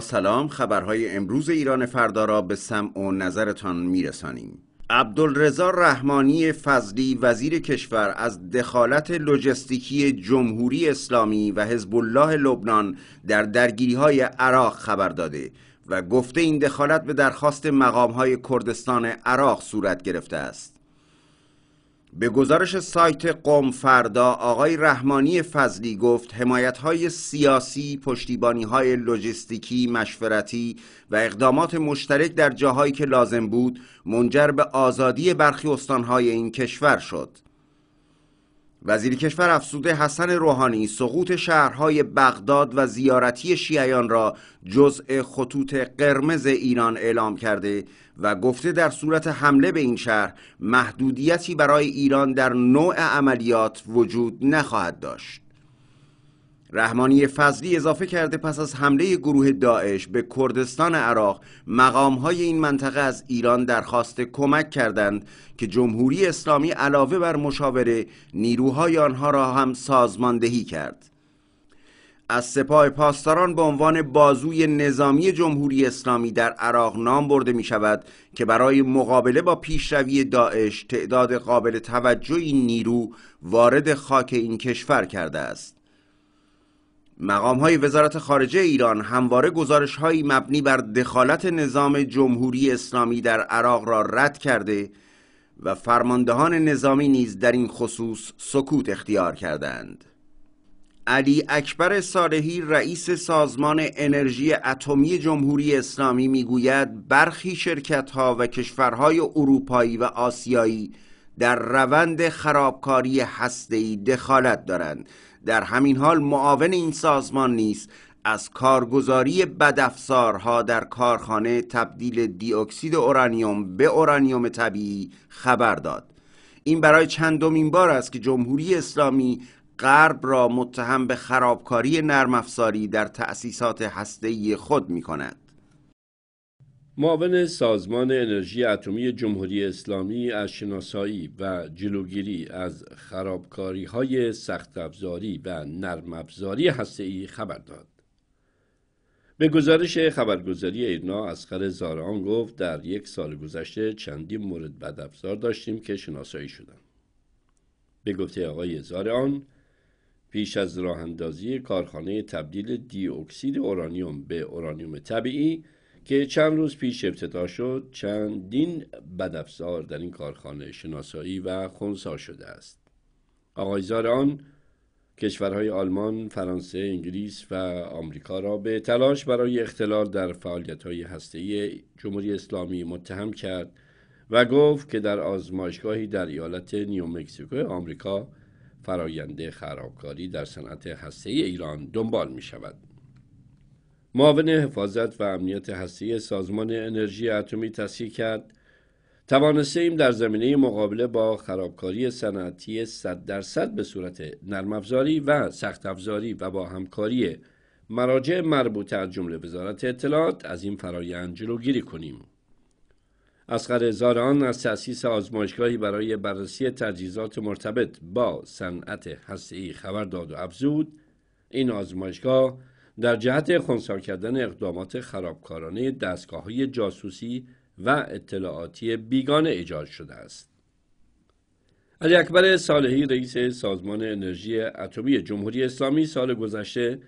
سلام خبرهای امروز ایران فردا را به سمع و نظرتان میرسانیم عبدالرضا رحمانی فضلی وزیر کشور از دخالت لوجستیکی جمهوری اسلامی و حزب الله لبنان در درگیری های عراق خبر داده و گفته این دخالت به درخواست مقام های کردستان عراق صورت گرفته است به گزارش سایت قوم فردا آقای رحمانی فضلی گفت حمایت های سیاسی، پشتیبانی های لوجستیکی، مشورتی و اقدامات مشترک در جاهایی که لازم بود منجر به آزادی برخی استانهای این کشور شد. وزیر کشور افسوده حسن روحانی سقوط شهرهای بغداد و زیارتی شیعیان را جزء خطوط قرمز ایران اعلام کرده و گفته در صورت حمله به این شهر محدودیتی برای ایران در نوع عملیات وجود نخواهد داشت رحمانی فضلی اضافه کرده پس از حمله گروه داعش به کردستان عراق مقام های این منطقه از ایران درخواست کمک کردند که جمهوری اسلامی علاوه بر مشاوره نیروهای آنها را هم سازماندهی کرد از سپاه پاسداران به عنوان بازوی نظامی جمهوری اسلامی در عراق نام برده می شود که برای مقابله با پیشروی داعش تعداد قابل توجهی نیرو وارد خاک این کشور کرده است مقام های وزارت خارجه ایران همواره گزارش های مبنی بر دخالت نظام جمهوری اسلامی در عراق را رد کرده و فرماندهان نظامی نیز در این خصوص سکوت اختیار کردند علی اکبر صالحی رئیس سازمان انرژی اتمی جمهوری اسلامی میگوید برخی شرکت ها و کشورهای اروپایی و آسیایی در روند خرابکاری هسته‌ای دخالت دارند در همین حال معاون این سازمان نیست از کارگزاری بدافزارها در کارخانه تبدیل اکسید اورانیوم به اورانیوم طبیعی خبر داد این برای چندمین بار است که جمهوری اسلامی غرب را متهم به خرابکاری نرم افزاری در تأسیسات هسته‌ای خود می کند معاون سازمان انرژی اتمی جمهوری اسلامی از شناسایی و جلوگیری از خرابکاری های سخت افزاری و نرم افزاری ای خبر داد. به گزارش خبرگزاری ایرنا اسقر زاران گفت در یک سال گذشته چندین مورد بدافزار داشتیم که شناسایی شدند. به گفته آقای زاران پیش از راه کارخانه تبدیل دی اکسید اورانیوم به اورانیوم طبیعی که چند روز پیش ابتدا شد چندین بدافزار در این کارخانه شناسایی و خونسا شده است آقایزار آن کشورهای آلمان، فرانسه، انگلیس و آمریکا را به تلاش برای اختلال در فعالیت‌های هسته‌ای جمهوری اسلامی متهم کرد و گفت که در آزمایشگاهی در ایالت نیومکسیکو آمریکا فراینده خرابکاری در صنعت هسته‌ای ایران دنبال می شود. معاون حفاظت و امنیت هستی سازمان انرژی اتمی تصحیح کرد توانسته ایم در زمینه مقابله با خرابکاری صنعتی 100 درصد به صورت نرم افزاری و سخت افزاری و با همکاری مراجع مربوطه از جمله وزارت اطلاعات از این فرایند جلوگیری کنیم اسقر زاران از تأسیس آزمایشگاهی برای بررسی تجهیزات مرتبط با صنعت هسته‌ای خبر داد و افزود این آزمایشگاه در جهت خونسا کردن اقدامات خرابکارانه دستگاه های جاسوسی و اطلاعاتی بیگانه ایجاد شده است. علی اکبر صالحی رئیس سازمان انرژی اتمی جمهوری اسلامی سال گذشته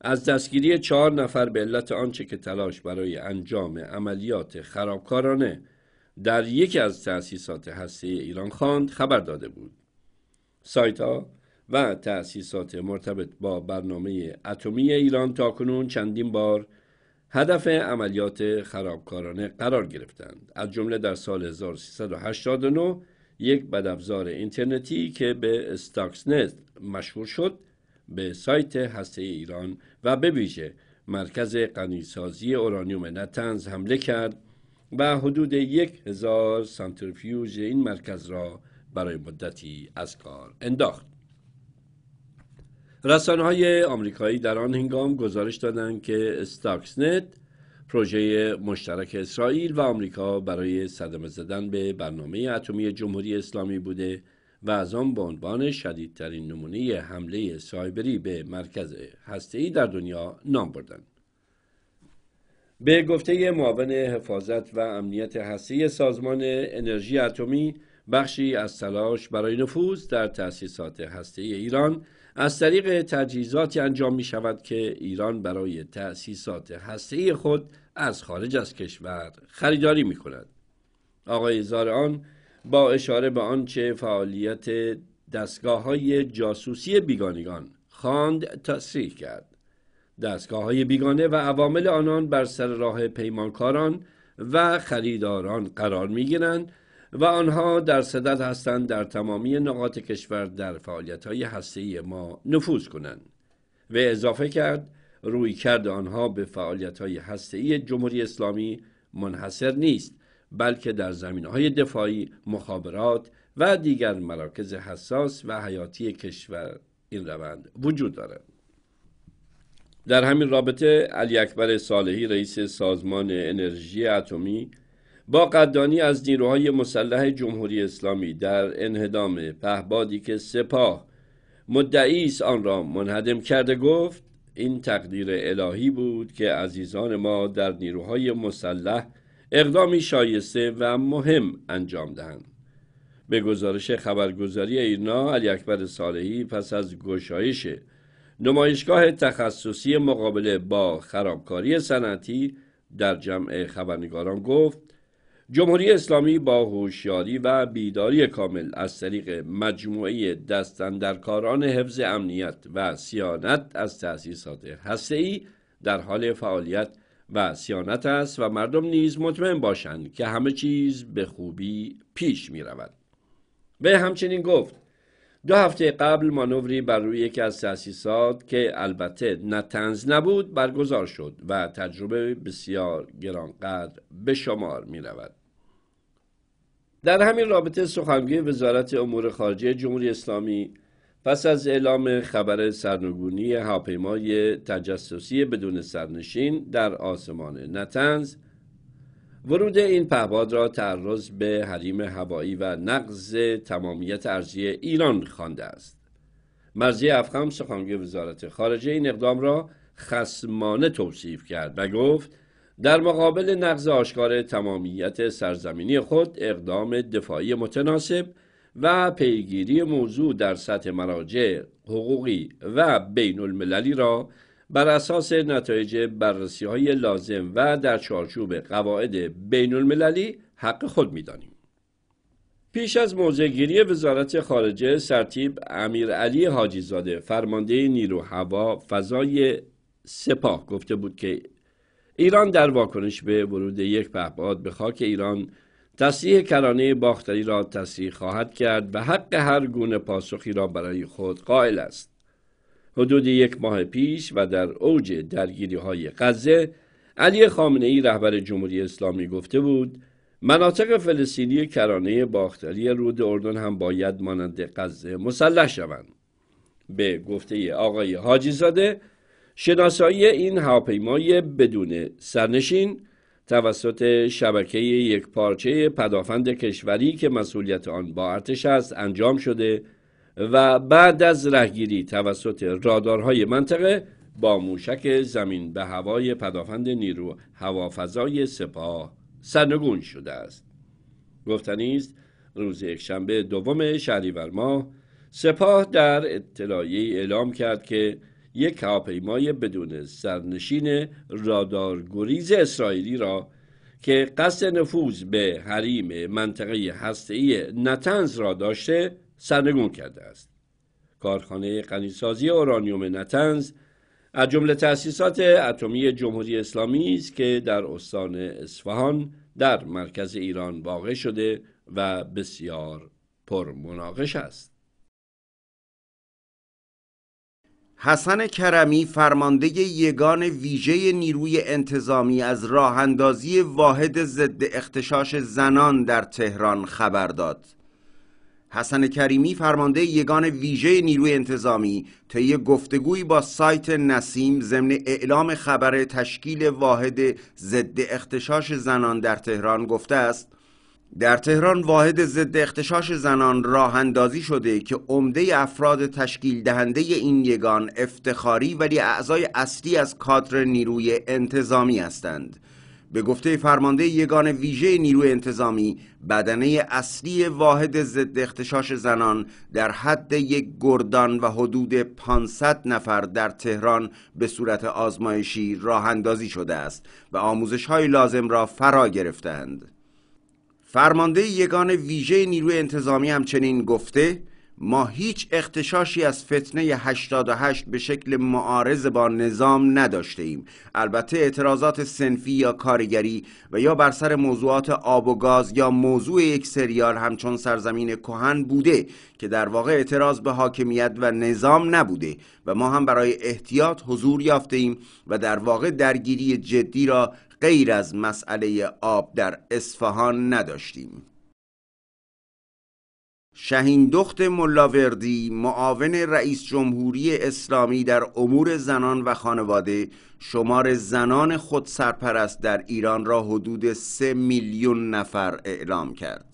از دستگیری چهار نفر به علت آنچه که تلاش برای انجام عملیات خرابکارانه در یکی از تأسیسات هسته ایران خواند خبر داده بود. سایت ها و تأسیسات مرتبط با برنامه اتمی ایران تا کنون چندین بار هدف عملیات خرابکارانه قرار گرفتند از جمله در سال 1389 یک بدافزار اینترنتی که به استاکسنت مشهور شد به سایت هسته ایران و به ویژه مرکز قنیسازی اورانیوم نتنز حمله کرد و حدود یک هزار سانتریفیوژ این مرکز را برای مدتی از کار انداخت رسانه های آمریکایی در آن هنگام گزارش دادند که استاکس نت پروژه مشترک اسرائیل و آمریکا برای صدمه زدن به برنامه اتمی جمهوری اسلامی بوده و از آن به عنوان شدیدترین نمونه حمله سایبری به مرکز هسته‌ای در دنیا نام بردند. به گفته معاون حفاظت و امنیت هستی سازمان انرژی اتمی بخشی از تلاش برای نفوذ در تأسیسات هسته ایران از طریق تجهیزاتی انجام می شود که ایران برای تأسیسات هسته‌ای خود از خارج از کشور خریداری می کند. آقای زارعان با اشاره به آنچه فعالیت دستگاه های جاسوسی بیگانگان خواند تصریح کرد. دستگاه های بیگانه و عوامل آنان بر سر راه پیمانکاران و خریداران قرار می گیرند و آنها در صدد هستند در تمامی نقاط کشور در فعالیت های هسته ما نفوذ کنند و اضافه کرد روی کرد آنها به فعالیت های هسته جمهوری اسلامی منحصر نیست بلکه در زمین های دفاعی، مخابرات و دیگر مراکز حساس و حیاتی کشور این روند وجود دارد. در همین رابطه علی اکبر صالحی رئیس سازمان انرژی اتمی با قدانی از نیروهای مسلح جمهوری اسلامی در انهدام پهبادی که سپاه مدعی است آن را منهدم کرده گفت این تقدیر الهی بود که عزیزان ما در نیروهای مسلح اقدامی شایسته و مهم انجام دهند به گزارش خبرگزاری ایرنا علی اکبر صالحی پس از گشایش نمایشگاه تخصصی مقابله با خرابکاری صنعتی در جمع خبرنگاران گفت جمهوری اسلامی با هوشیاری و بیداری کامل از طریق مجموعه دستندرکاران حفظ امنیت و سیانت از تأسیسات هسته‌ای در حال فعالیت و سیانت است و مردم نیز مطمئن باشند که همه چیز به خوبی پیش می رود. به همچنین گفت دو هفته قبل مانوری بر روی یکی از تأسیسات که البته نتنز نبود برگزار شد و تجربه بسیار گرانقدر به شمار می رود. در همین رابطه سخنگوی وزارت امور خارجه جمهوری اسلامی پس از اعلام خبر سرنگونی هواپیمای تجسسی بدون سرنشین در آسمان نتنز ورود این پهباد را تعرض به حریم هوایی و نقض تمامیت ارزی ایران خوانده است مرزی افخم سخنگوی وزارت خارجه این اقدام را خسمانه توصیف کرد و گفت در مقابل نقض آشکار تمامیت سرزمینی خود اقدام دفاعی متناسب و پیگیری موضوع در سطح مراجع حقوقی و بین المللی را بر اساس نتایج بررسی های لازم و در چارچوب قواعد بین المللی حق خود می دانیم. پیش از موزگیری وزارت خارجه سرتیب امیر علی حاجیزاده فرمانده نیرو هوا فضای سپاه گفته بود که ایران در واکنش به ورود یک پهپاد به خاک ایران تصریح کرانه باختری را تصریح خواهد کرد و حق هر گونه پاسخی را برای خود قائل است. حدود یک ماه پیش و در اوج درگیری های غزه علی خامنه ای رهبر جمهوری اسلامی گفته بود مناطق فلسطینی کرانه باختری رود اردن هم باید مانند غزه مسلح شوند. به گفته آقای حاجی زاده شناسایی این هواپیمای بدون سرنشین توسط شبکه یک پارچه پدافند کشوری که مسئولیت آن با ارتش است انجام شده و بعد از رهگیری توسط رادارهای منطقه با موشک زمین به هوای پدافند نیرو هوافضای سپاه سرنگون شده است گفتنی است روز یکشنبه دوم شهریور ماه سپاه در اطلاعیه اعلام کرد که یک هواپیمای بدون سرنشین رادارگریز اسرائیلی را که قصد نفوذ به حریم منطقه هسته‌ای نتنز را داشته سرنگون کرده است کارخانه قنیسازی اورانیوم نتنز از جمله تأسیسات اتمی جمهوری اسلامی است که در استان اصفهان در مرکز ایران واقع شده و بسیار پرمناقش است حسن کرمی فرمانده یگان ویژه نیروی انتظامی از راهندازی واحد ضد اختشاش زنان در تهران خبر داد. حسن کریمی فرمانده یگان ویژه نیروی انتظامی طی گفتگویی با سایت نسیم ضمن اعلام خبر تشکیل واحد ضد اختشاش زنان در تهران گفته است در تهران واحد ضد اختشاش زنان راه اندازی شده که عمده افراد تشکیل دهنده این یگان افتخاری ولی اعضای اصلی از کادر نیروی انتظامی هستند به گفته فرمانده یگان ویژه نیروی انتظامی بدنه اصلی واحد ضد اختشاش زنان در حد یک گردان و حدود 500 نفر در تهران به صورت آزمایشی راه اندازی شده است و آموزش های لازم را فرا گرفتند فرمانده یگان ویژه نیروی انتظامی همچنین گفته ما هیچ اختشاشی از فتنه 88 به شکل معارض با نظام نداشته ایم البته اعتراضات سنفی یا کارگری و یا بر سر موضوعات آب و گاز یا موضوع یک سریال همچون سرزمین کهن بوده که در واقع اعتراض به حاکمیت و نظام نبوده و ما هم برای احتیاط حضور یافته ایم و در واقع درگیری جدی را غیر از مسئله آب در اصفهان نداشتیم شهین دخت ملاوردی معاون رئیس جمهوری اسلامی در امور زنان و خانواده شمار زنان خودسرپرست در ایران را حدود سه میلیون نفر اعلام کرد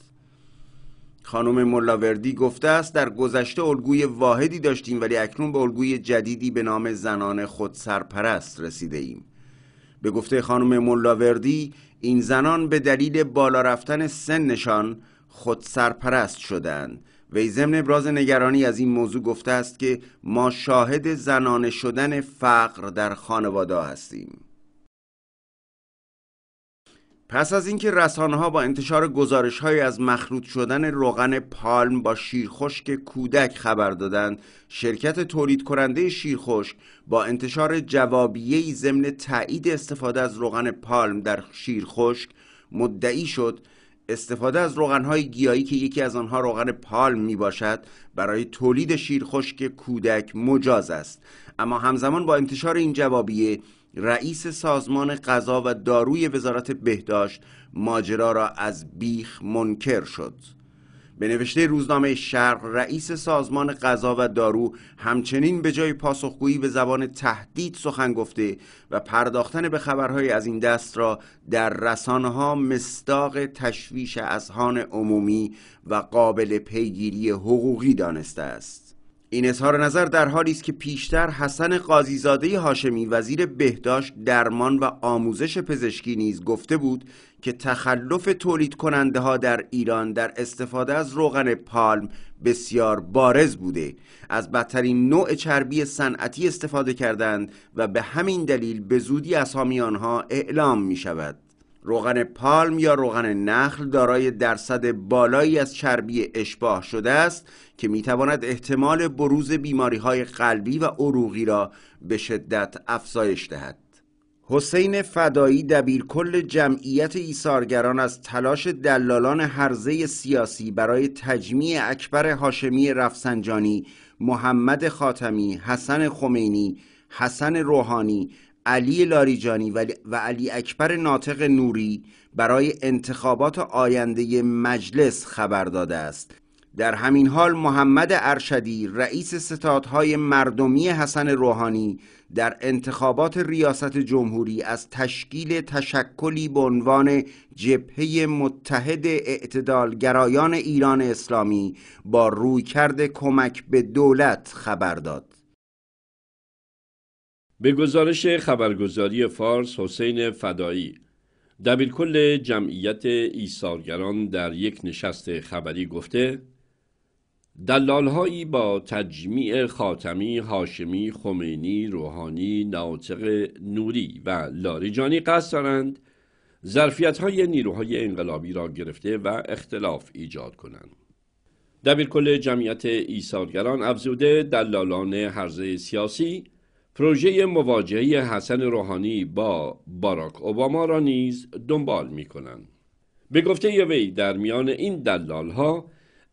خانم ملاوردی گفته است در گذشته الگوی واحدی داشتیم ولی اکنون به الگوی جدیدی به نام زنان خودسرپرست رسیده ایم به گفته خانم ملاوردی این زنان به دلیل بالا رفتن سنشان خود سرپرست شدند وی ضمن ابراز نگرانی از این موضوع گفته است که ما شاهد زنانه شدن فقر در خانواده هستیم پس از اینکه رسانه‌ها با انتشار گزارش‌های از مخلوط شدن روغن پالم با شیرخشک کودک خبر دادند، شرکت تولید کننده شیرخشک با انتشار جوابیه‌ای ضمن تایید استفاده از روغن پالم در شیرخشک مدعی شد استفاده از های گیاهی که یکی از آنها روغن پالم می باشد برای تولید شیرخشک کودک مجاز است اما همزمان با انتشار این جوابیه رئیس سازمان غذا و داروی وزارت بهداشت ماجرا را از بیخ منکر شد به نوشته روزنامه شرق رئیس سازمان غذا و دارو همچنین به جای پاسخگویی به زبان تهدید سخن گفته و پرداختن به خبرهای از این دست را در رسانه ها مستاق تشویش اذهان عمومی و قابل پیگیری حقوقی دانسته است این اظهار نظر در حالی است که پیشتر حسن قاضیزاده هاشمی وزیر بهداشت درمان و آموزش پزشکی نیز گفته بود که تخلف تولید کننده ها در ایران در استفاده از روغن پالم بسیار بارز بوده از بدترین نوع چربی صنعتی استفاده کردند و به همین دلیل به زودی اسامی آنها اعلام می شود روغن پالم یا روغن نخل دارای درصد بالایی از چربی اشباه شده است که میتواند احتمال بروز بیماری های قلبی و عروقی را به شدت افزایش دهد. حسین فدایی دبیرکل جمعیت ایثارگران از تلاش دلالان هرزه سیاسی برای تجمیع اکبر هاشمی رفسنجانی، محمد خاتمی، حسن خمینی، حسن روحانی علی لاریجانی و علی اکبر ناطق نوری برای انتخابات آینده مجلس خبر داده است در همین حال محمد ارشدی رئیس ستادهای مردمی حسن روحانی در انتخابات ریاست جمهوری از تشکیل تشکلی به عنوان جبهه متحد اعتدالگرایان ایران اسلامی با رویکرد کمک به دولت خبر داد به گزارش خبرگزاری فارس حسین فدایی دبیرکل جمعیت ایثارگران در یک نشست خبری گفته دلالهایی با تجمیع خاتمی، هاشمی، خمینی، روحانی، ناطق نوری و لاریجانی قصد دارند ظرفیت های نیروهای انقلابی را گرفته و اختلاف ایجاد کنند. دبیرکل جمعیت ایثارگران افزوده دلالان حرزه سیاسی پروژه مواجهه حسن روحانی با باراک اوباما را نیز دنبال می کنند. به گفته وی در میان این دلال ها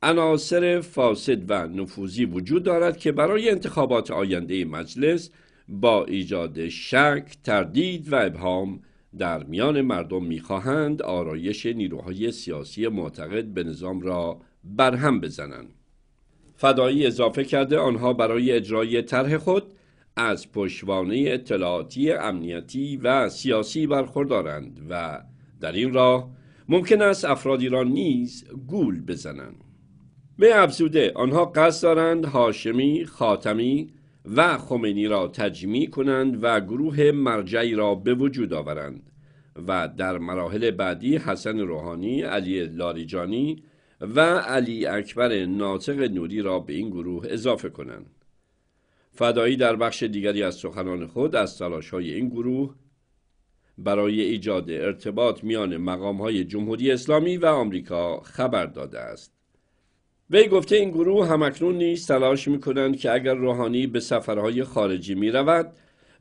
عناصر فاسد و نفوذی وجود دارد که برای انتخابات آینده مجلس با ایجاد شک، تردید و ابهام در میان مردم میخواهند آرایش نیروهای سیاسی معتقد به نظام را برهم بزنند. فدایی اضافه کرده آنها برای اجرای طرح خود از پشتوانه اطلاعاتی امنیتی و سیاسی برخوردارند و در این راه ممکن است افرادی را نیز گول بزنند به افزوده آنها قصد دارند هاشمی، خاتمی و خمینی را تجمیع کنند و گروه مرجعی را به وجود آورند و در مراحل بعدی حسن روحانی، علی لاریجانی و علی اکبر ناطق نوری را به این گروه اضافه کنند. فدایی در بخش دیگری از سخنان خود از تلاش های این گروه برای ایجاد ارتباط میان مقام های جمهوری اسلامی و آمریکا خبر داده است. وی گفته این گروه همکنون نیز تلاش می کنند که اگر روحانی به سفرهای خارجی می رود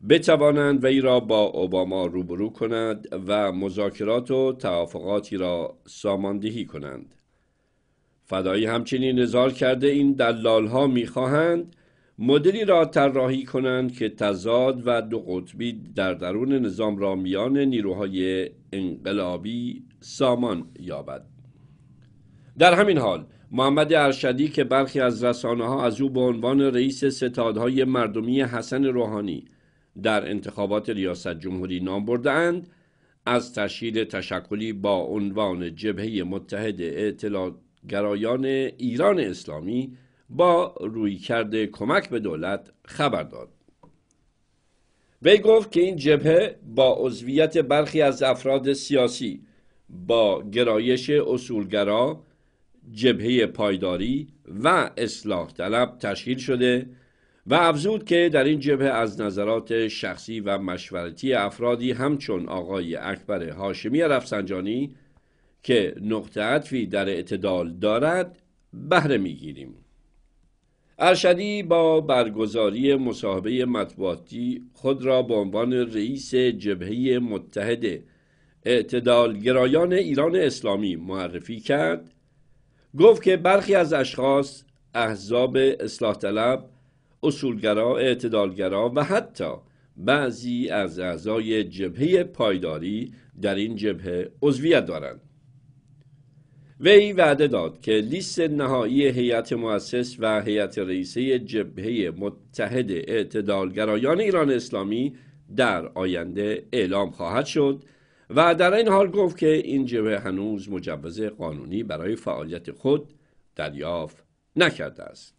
بتوانند وی را با اوباما روبرو کند و مذاکرات و توافقاتی را ساماندهی کنند. فدایی همچنین اظهار کرده این دلال ها می خواهند مدلی را طراحی کنند که تضاد و دو قطبی در درون نظام را میان نیروهای انقلابی سامان یابد در همین حال محمد ارشدی که برخی از رسانه ها از او به عنوان رئیس ستادهای مردمی حسن روحانی در انتخابات ریاست جمهوری نام بردهاند از تشکیل تشکلی با عنوان جبهه متحد اطلاع گرایان ایران اسلامی با رویکرد کمک به دولت خبر داد وی گفت که این جبهه با عضویت برخی از افراد سیاسی با گرایش اصولگرا جبهه پایداری و اصلاح طلب تشکیل شده و افزود که در این جبهه از نظرات شخصی و مشورتی افرادی همچون آقای اکبر هاشمی رفسنجانی که نقطه عطفی در اعتدال دارد بهره میگیریم ارشدی با برگزاری مصاحبه مطبوعاتی خود را به عنوان رئیس جبهه متحد اعتدالگرایان ایران اسلامی معرفی کرد گفت که برخی از اشخاص احزاب اصلاح طلب اصولگرا اعتدالگرا و حتی بعضی از اعضای جبهه پایداری در این جبهه عضویت دارند وی وعده داد که لیست نهایی هیئت مؤسس و هیئت رئیسه جبهه متحد اعتدالگرایان ایران اسلامی در آینده اعلام خواهد شد و در این حال گفت که این جبهه هنوز مجوز قانونی برای فعالیت خود دریافت نکرده است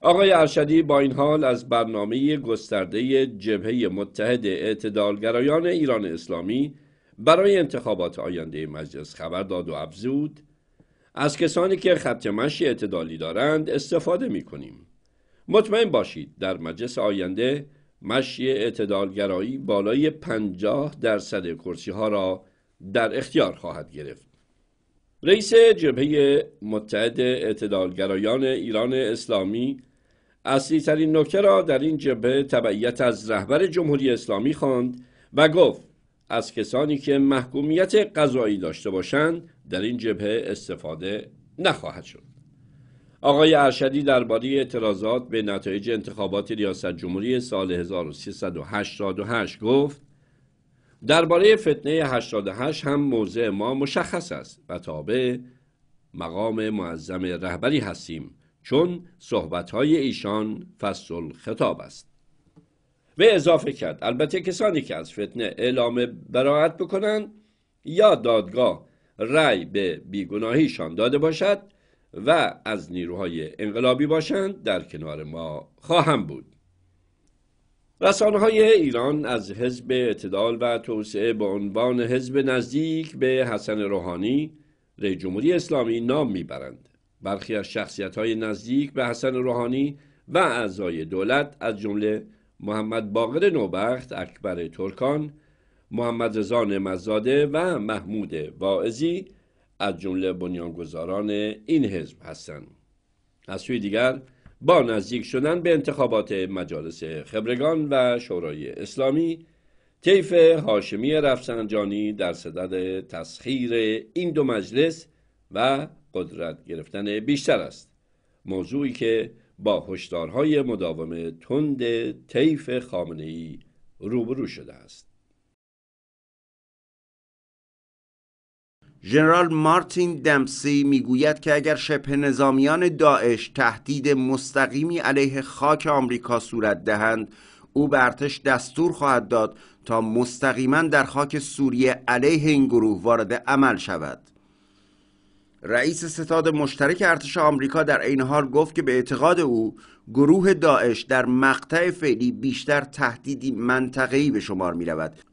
آقای ارشدی با این حال از برنامه گسترده جبهه متحد اعتدالگرایان ایران اسلامی برای انتخابات آینده مجلس خبر داد و افزود از کسانی که خط مشی اعتدالی دارند استفاده می کنیم. مطمئن باشید در مجلس آینده مشی اعتدالگرایی بالای پنجاه درصد کرسی ها را در اختیار خواهد گرفت. رئیس جبهه متحد اعتدالگرایان ایران اسلامی اصلی ترین نکته را در این جبهه تبعیت از رهبر جمهوری اسلامی خواند و گفت از کسانی که محکومیت قضایی داشته باشند در این جبهه استفاده نخواهد شد آقای ارشدی درباره اعتراضات به نتایج انتخابات ریاست جمهوری سال 1388 گفت درباره فتنه 88 هم موضع ما مشخص است و تابع مقام معظم رهبری هستیم چون صحبتهای ایشان فصل خطاب است به اضافه کرد البته کسانی که از فتنه اعلام براعت بکنند یا دادگاه رأی به بیگناهیشان داده باشد و از نیروهای انقلابی باشند در کنار ما خواهم بود رسانه های ایران از حزب اعتدال و توسعه به عنوان حزب نزدیک به حسن روحانی رئیس جمهوری اسلامی نام میبرند برخی از شخصیت های نزدیک به حسن روحانی و اعضای دولت از جمله محمد باقر نوبخت اکبر ترکان محمد رضا مزاده و محمود واعظی از جمله بنیانگذاران این حزب هستند از سوی دیگر با نزدیک شدن به انتخابات مجالس خبرگان و شورای اسلامی طیف هاشمی رفسنجانی در صدد تسخیر این دو مجلس و قدرت گرفتن بیشتر است موضوعی که با هشدارهای مداوم تند طیف خامنه ای روبرو شده است. ژنرال مارتین دمسی میگوید که اگر شبه نظامیان داعش تهدید مستقیمی علیه خاک آمریکا صورت دهند او برتش دستور خواهد داد تا مستقیما در خاک سوریه علیه این گروه وارد عمل شود رئیس ستاد مشترک ارتش آمریکا در عین حال گفت که به اعتقاد او گروه داعش در مقطع فعلی بیشتر تهدیدی منطقه‌ای به شمار می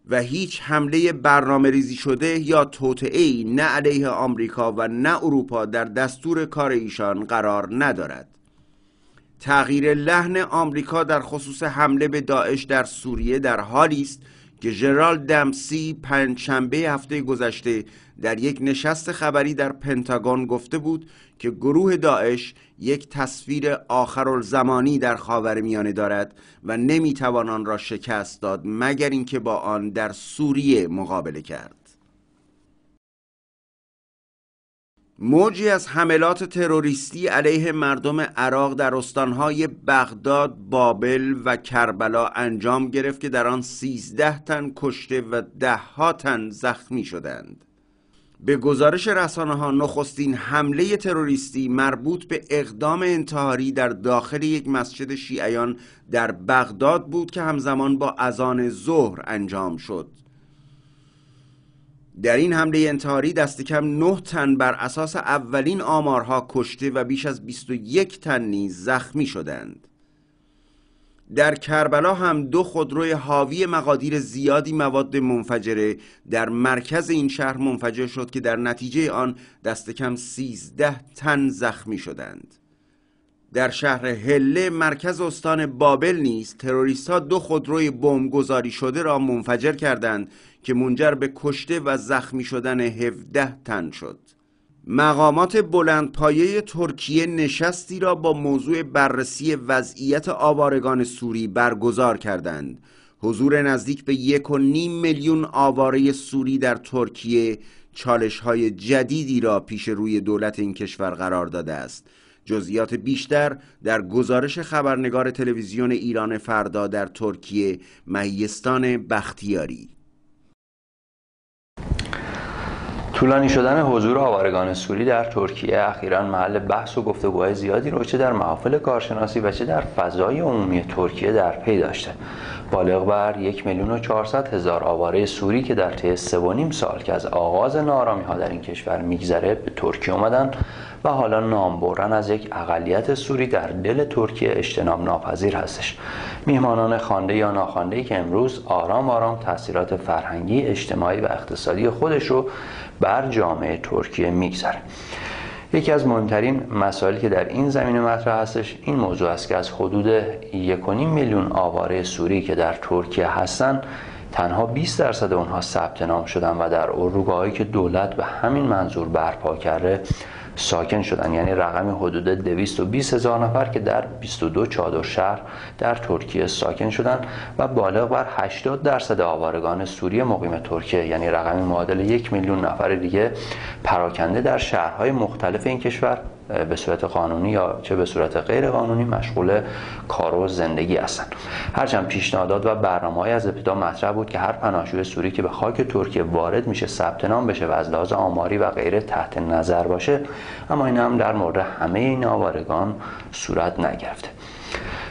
و هیچ حمله برنامه ریزی شده یا توطئه‌ای نه علیه آمریکا و نه اروپا در دستور کار ایشان قرار ندارد. تغییر لحن آمریکا در خصوص حمله به داعش در سوریه در حالی است که ژنرال دمسی پنجشنبه هفته گذشته در یک نشست خبری در پنتاگون گفته بود که گروه داعش یک تصویر آخرالزمانی در میانه دارد و نمیتوان آن را شکست داد مگر اینکه با آن در سوریه مقابله کرد موجی از حملات تروریستی علیه مردم عراق در استانهای بغداد، بابل و کربلا انجام گرفت که در آن 13 تن کشته و دهها تن زخمی شدند. به گزارش رسانه ها نخستین حمله تروریستی مربوط به اقدام انتحاری در داخل یک مسجد شیعیان در بغداد بود که همزمان با اذان ظهر انجام شد در این حمله انتحاری دست کم 9 تن بر اساس اولین آمارها کشته و بیش از 21 تن نیز زخمی شدند در کربلا هم دو خودروی حاوی مقادیر زیادی مواد منفجره در مرکز این شهر منفجر شد که در نتیجه آن دست کم 13 تن زخمی شدند در شهر هله مرکز استان بابل نیز تروریست ها دو خودروی بمبگذاری شده را منفجر کردند که منجر به کشته و زخمی شدن 17 تن شد مقامات بلندپایه ترکیه نشستی را با موضوع بررسی وضعیت آوارگان سوری برگزار کردند حضور نزدیک به یک و نیم میلیون آواره سوری در ترکیه چالش های جدیدی را پیش روی دولت این کشور قرار داده است جزئیات بیشتر در گزارش خبرنگار تلویزیون ایران فردا در ترکیه مهیستان بختیاری طولانی شدن حضور آوارگان سوری در ترکیه اخیرا محل بحث و گفتگوهای زیادی رو چه در محافل کارشناسی و چه در فضای عمومی ترکیه در پی داشته بالغ بر یک میلیون و چهارصد هزار آواره سوری که در طی سه و نیم سال که از آغاز نارامی ها در این کشور میگذره به ترکیه اومدن و حالا نام از یک اقلیت سوری در دل ترکیه اجتناب ناپذیر هستش میهمانان خوانده یا ناخوانده که امروز آرام آرام تاثیرات فرهنگی اجتماعی و اقتصادی خودش رو بر جامعه ترکیه میگذره یکی از مهمترین مسائلی که در این زمینه مطرح هستش این موضوع است که از حدود 1.5 میلیون آواره سوری که در ترکیه هستن تنها 20 درصد اونها ثبت نام شدن و در اردوگاهایی که دولت به همین منظور برپا کرده ساکن شدن یعنی رقم حدود 220 هزار نفر که در 22 چادر شهر در ترکیه ساکن شدن و بالغ بر 80 درصد آوارگان سوریه مقیم ترکیه یعنی رقم معادل یک میلیون نفر دیگه پراکنده در شهرهای مختلف این کشور به صورت قانونی یا چه به صورت غیر قانونی مشغول کار و زندگی هستند هرچند پیشنهادات و برنامه از ابتدا مطرح بود که هر پناهجوی سوری که به خاک ترکیه وارد میشه ثبت نام بشه و از لحاظ آماری و غیره تحت نظر باشه اما این هم در مورد همه این آوارگان صورت نگرفته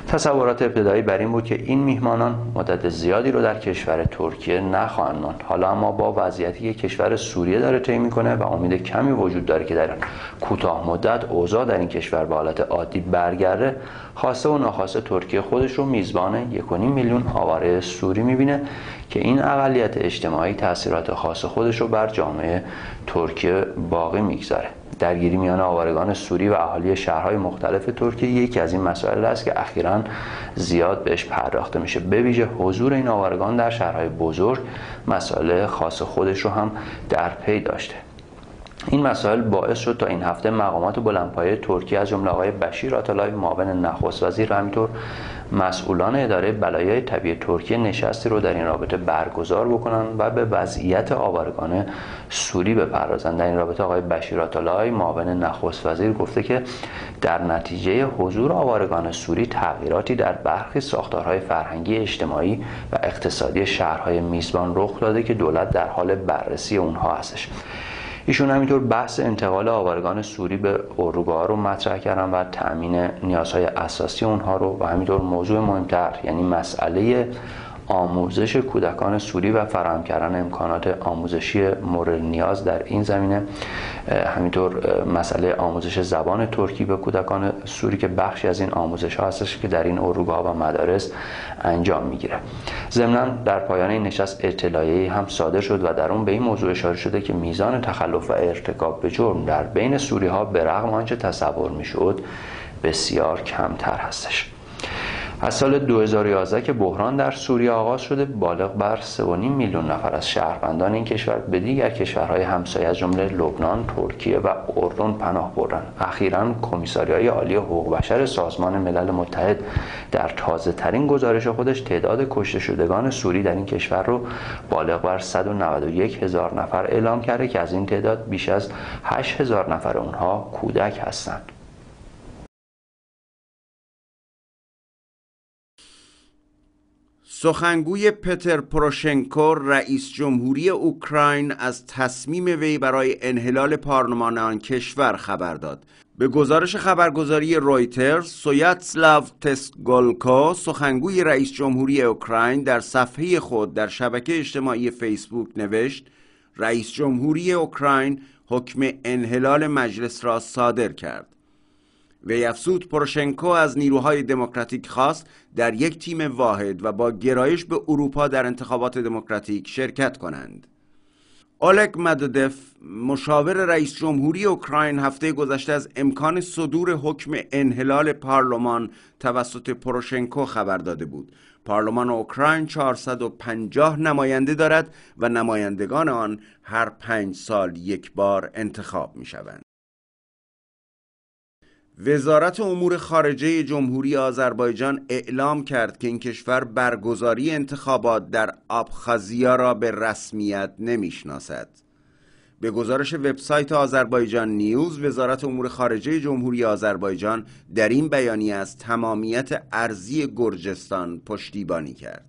تصورات ابتدایی بر این بود که این میهمانان مدت زیادی رو در کشور ترکیه نخواهند ماند حالا اما با وضعیتی که کشور سوریه داره طی میکنه و امید کمی وجود داره که در کوتاه مدت اوضاع در این کشور به حالت عادی برگرده خواسته و ناخواسته ترکیه خودش رو میزبان 1.5 میلیون آواره سوری میبینه که این اقلیت اجتماعی تاثیرات خاص خودش رو بر جامعه ترکیه باقی میگذاره درگیری میان آوارگان سوری و اهالی شهرهای مختلف ترکیه یکی از این مسائل است که اخیرا زیاد بهش پرداخته میشه به ویژه حضور این آوارگان در شهرهای بزرگ مسائل خاص خودش رو هم در پی داشته این مسائل باعث شد تا این هفته مقامات بلندپایه ترکیه از جمله آقای بشیر آتالای معاون نخست وزیر همینطور مسئولان اداره بلایای طبیعی ترکیه نشستی رو در این رابطه برگزار بکنن و به وضعیت آوارگان سوری بپردازن در این رابطه آقای بشیراتالای معاون نخست وزیر گفته که در نتیجه حضور آوارگان سوری تغییراتی در برخی ساختارهای فرهنگی اجتماعی و اقتصادی شهرهای میزبان رخ داده که دولت در حال بررسی اونها هستش ایشون همینطور بحث انتقال آوارگان سوری به ها رو مطرح کردن و تأمین نیازهای اساسی اونها رو و همینطور موضوع مهمتر یعنی مسئله آموزش کودکان سوری و فراهم کردن امکانات آموزشی مورد نیاز در این زمینه همینطور مسئله آموزش زبان ترکی به کودکان سوری که بخشی از این آموزش ها هستش که در این اروگاه و مدارس انجام میگیره ضمنا در پایان این نشست اطلاعیه هم ساده شد و در اون به این موضوع اشاره شده که میزان تخلف و ارتکاب به جرم در بین سوری ها به رغم آنچه تصور میشد بسیار کمتر هستش از سال 2011 که بحران در سوریه آغاز شده بالغ بر 3.5 میلیون نفر از شهروندان این کشور به دیگر کشورهای همسایه از جمله لبنان، ترکیه و اردن پناه بردند. اخیرا های عالی حقوق بشر سازمان ملل متحد در تازه ترین گزارش خودش تعداد کشته شدگان سوری در این کشور رو بالغ بر 191 هزار نفر اعلام کرده که از این تعداد بیش از 8 هزار نفر اونها کودک هستند. سخنگوی پتر پروشنکو رئیس جمهوری اوکراین از تصمیم وی برای انحلال پارلمان آن کشور خبر داد به گزارش خبرگزاری رویترز سویاتسلاو تسگولکو سخنگوی رئیس جمهوری اوکراین در صفحه خود در شبکه اجتماعی فیسبوک نوشت رئیس جمهوری اوکراین حکم انحلال مجلس را صادر کرد وی افزود پروشنکو از نیروهای دموکراتیک خواست در یک تیم واحد و با گرایش به اروپا در انتخابات دموکراتیک شرکت کنند اولگ مددف مشاور رئیس جمهوری اوکراین هفته گذشته از امکان صدور حکم انحلال پارلمان توسط پروشنکو خبر داده بود پارلمان اوکراین 450 نماینده دارد و نمایندگان آن هر پنج سال یک بار انتخاب می شوند. وزارت امور خارجه جمهوری آذربایجان اعلام کرد که این کشور برگزاری انتخابات در آبخازیا را به رسمیت نمیشناسد. به گزارش وبسایت آذربایجان نیوز وزارت امور خارجه جمهوری آذربایجان در این بیانیه از تمامیت ارزی گرجستان پشتیبانی کرد.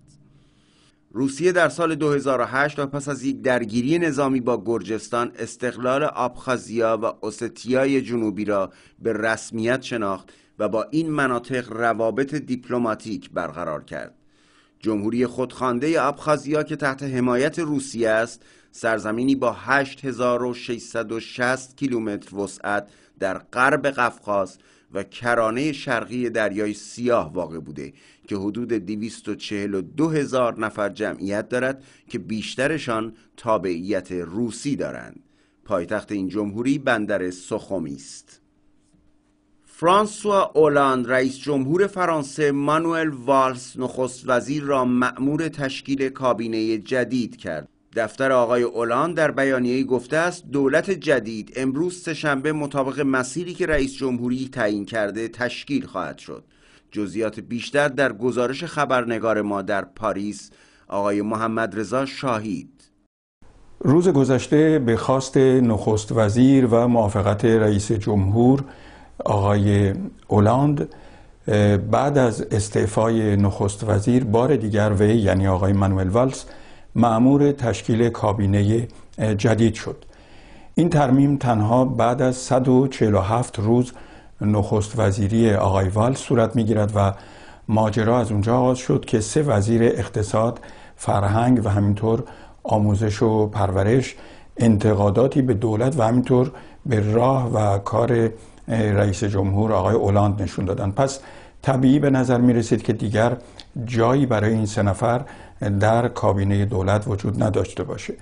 روسیه در سال 2008 و پس از یک درگیری نظامی با گرجستان استقلال آبخازیا و اوستیای جنوبی را به رسمیت شناخت و با این مناطق روابط دیپلماتیک برقرار کرد. جمهوری خودخوانده آبخازیا که تحت حمایت روسیه است، سرزمینی با 8660 کیلومتر وسعت در غرب قفقاز و کرانه شرقی دریای سیاه واقع بوده که حدود 242 هزار نفر جمعیت دارد که بیشترشان تابعیت روسی دارند. پایتخت این جمهوری بندر سخومی است. فرانسوا اولاند رئیس جمهور فرانسه مانوئل والس نخست وزیر را مأمور تشکیل کابینه جدید کرد دفتر آقای اولاند در بیانیه گفته است دولت جدید امروز سهشنبه مطابق مسیری که رئیس جمهوری تعیین کرده تشکیل خواهد شد. جزئیات بیشتر در گزارش خبرنگار ما در پاریس آقای محمد رضا شاهید روز گذشته به خواست نخست وزیر و موافقت رئیس جمهور آقای اولاند بعد از استعفای نخست وزیر بار دیگر وی یعنی آقای مانوئل والس معمور تشکیل کابینه جدید شد این ترمیم تنها بعد از 147 روز نخست وزیری آقای وال صورت میگیرد و ماجرا از اونجا آغاز شد که سه وزیر اقتصاد، فرهنگ و همینطور آموزش و پرورش انتقاداتی به دولت و همینطور به راه و کار رئیس جمهور آقای اولاند نشون دادن پس طبیعی به نظر می رسید که دیگر جایی برای این سه نفر در کابینه دولت وجود نداشته باشه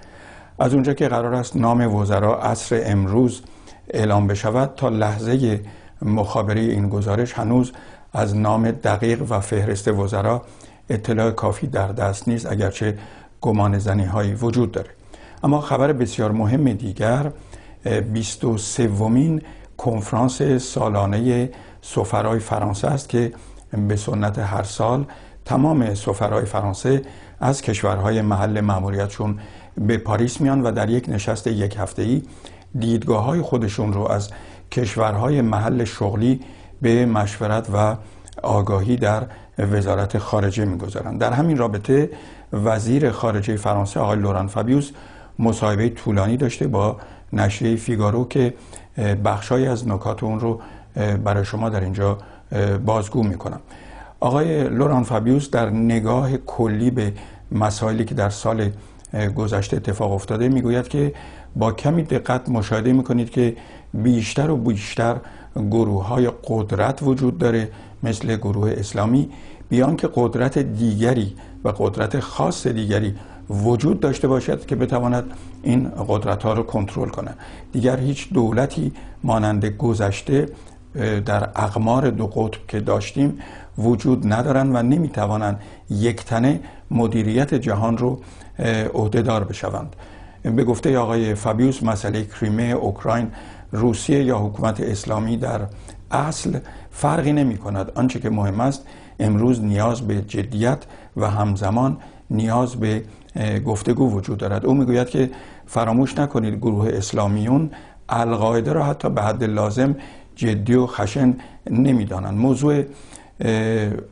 از اونجا که قرار است نام وزرا عصر امروز اعلام بشود تا لحظه مخابره این گزارش هنوز از نام دقیق و فهرست وزرا اطلاع کافی در دست نیست اگرچه گمان زنی هایی وجود داره اما خبر بسیار مهم دیگر 23 ومین کنفرانس سالانه سفرای فرانسه است که به سنت هر سال تمام سفرهای فرانسه از کشورهای محل مأموریتشون به پاریس میان و در یک نشست یک هفته ای دیدگاه های خودشون رو از کشورهای محل شغلی به مشورت و آگاهی در وزارت خارجه میگذارند در همین رابطه وزیر خارجه فرانسه آقای لوران فابیوس مصاحبه طولانی داشته با نشریه فیگارو که بخشای از نکات اون رو برای شما در اینجا بازگو میکنم آقای لوران فابیوس در نگاه کلی به مسائلی که در سال گذشته اتفاق افتاده میگوید که با کمی دقت مشاهده میکنید که بیشتر و بیشتر گروه های قدرت وجود داره مثل گروه اسلامی بیان که قدرت دیگری و قدرت خاص دیگری وجود داشته باشد که بتواند این قدرت ها رو کنترل کنه دیگر هیچ دولتی مانند گذشته در اقمار دو قطب که داشتیم وجود ندارند و نمیتوانند تنه مدیریت جهان رو دار بشوند به گفته آقای فابیوس مسئله کریمه اوکراین روسیه یا حکومت اسلامی در اصل فرقی نمی کند آنچه که مهم است امروز نیاز به جدیت و همزمان نیاز به گفتگو وجود دارد او میگوید که فراموش نکنید گروه اسلامیون القاعده را حتی به حد لازم جدی و خشن نمیدانند موضوع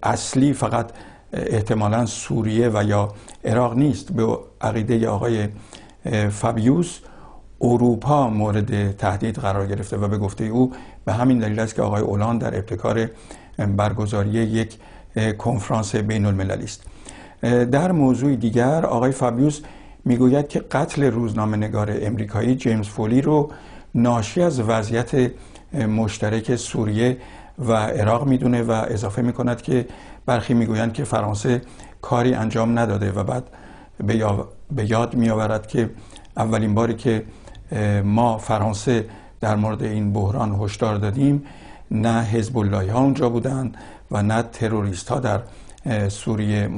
اصلی فقط احتمالا سوریه و یا عراق نیست به عقیده آقای فابیوس اروپا مورد تهدید قرار گرفته و به گفته او به همین دلیل است که آقای اولان در ابتکار برگزاری یک کنفرانس بین المللی است در موضوع دیگر آقای فابیوس میگوید که قتل روزنامه نگار امریکایی جیمز فولی رو ناشی از وضعیت مشترک سوریه و عراق میدونه و اضافه میکند که برخی میگویند که فرانسه کاری انجام نداده و بعد به یاد میآورد که اولین باری که ما فرانسه در مورد این بحران هشدار دادیم نه حزب الله ها اونجا بودند و نه تروریست ها در سوریه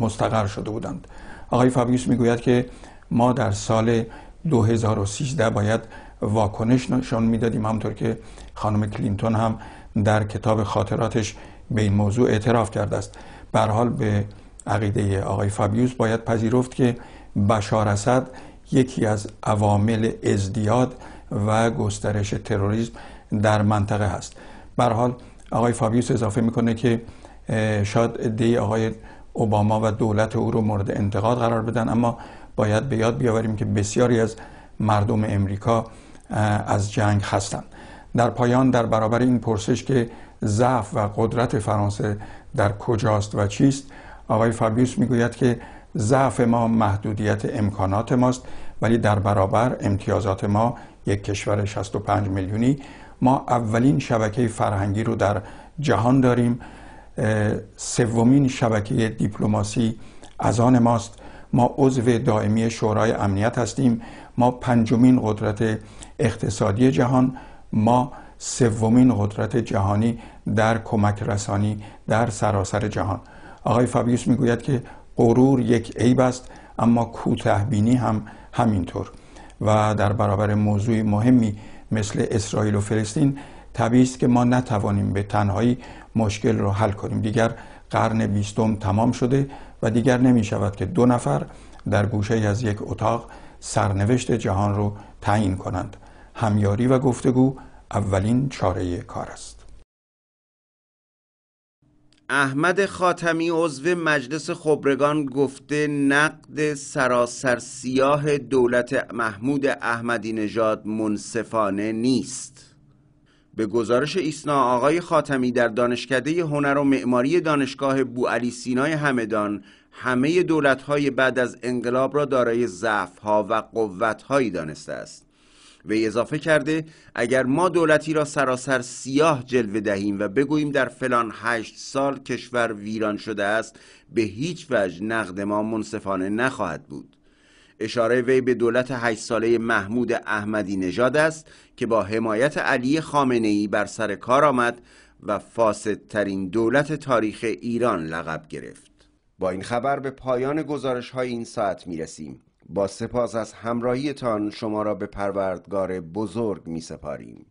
مستقر شده بودند آقای فابیوس میگوید که ما در سال 2013 باید واکنش نشان میدادیم همطور که خانم کلینتون هم در کتاب خاطراتش به این موضوع اعتراف کرده است به حال به عقیده آقای فابیوس باید پذیرفت که بشار اسد یکی از عوامل ازدیاد و گسترش تروریسم در منطقه هست به حال آقای فابیوس اضافه میکنه که شاید دی آقای اوباما و دولت او رو مورد انتقاد قرار بدن اما باید به یاد بیاوریم که بسیاری از مردم امریکا از جنگ هستند در پایان در برابر این پرسش که ضعف و قدرت فرانسه در کجاست و چیست آقای فابیوس میگوید که ضعف ما محدودیت امکانات ماست ولی در برابر امتیازات ما یک کشور 65 میلیونی ما اولین شبکه فرهنگی رو در جهان داریم سومین شبکه دیپلماسی از آن ماست ما عضو دائمی شورای امنیت هستیم ما پنجمین قدرت اقتصادی جهان ما سومین قدرت جهانی در کمک رسانی در سراسر جهان آقای فابیوس میگوید که غرور یک عیب است اما کوتهبینی هم همینطور و در برابر موضوع مهمی مثل اسرائیل و فلسطین طبیعی است که ما نتوانیم به تنهایی مشکل را حل کنیم دیگر قرن بیستم تمام شده و دیگر نمی شود که دو نفر در گوشه از یک اتاق سرنوشت جهان رو تعیین کنند همیاری و گفتگو اولین چاره کار است احمد خاتمی عضو مجلس خبرگان گفته نقد سراسر سیاه دولت محمود احمدی نژاد منصفانه نیست به گزارش ایسنا آقای خاتمی در دانشکده هنر و معماری دانشگاه علی سینای همدان همه دولت‌های بعد از انقلاب را دارای ضعف‌ها و قوت‌هایی دانسته است وی اضافه کرده اگر ما دولتی را سراسر سیاه جلوه دهیم و بگوییم در فلان هشت سال کشور ویران شده است به هیچ وجه نقد ما منصفانه نخواهد بود اشاره وی به دولت هشت ساله محمود احمدی نژاد است که با حمایت علی خامنه ای بر سر کار آمد و فاسدترین دولت تاریخ ایران لقب گرفت با این خبر به پایان گزارش های این ساعت می رسیم با سپاس از همراهیتان شما را به پروردگار بزرگ می سپاریم.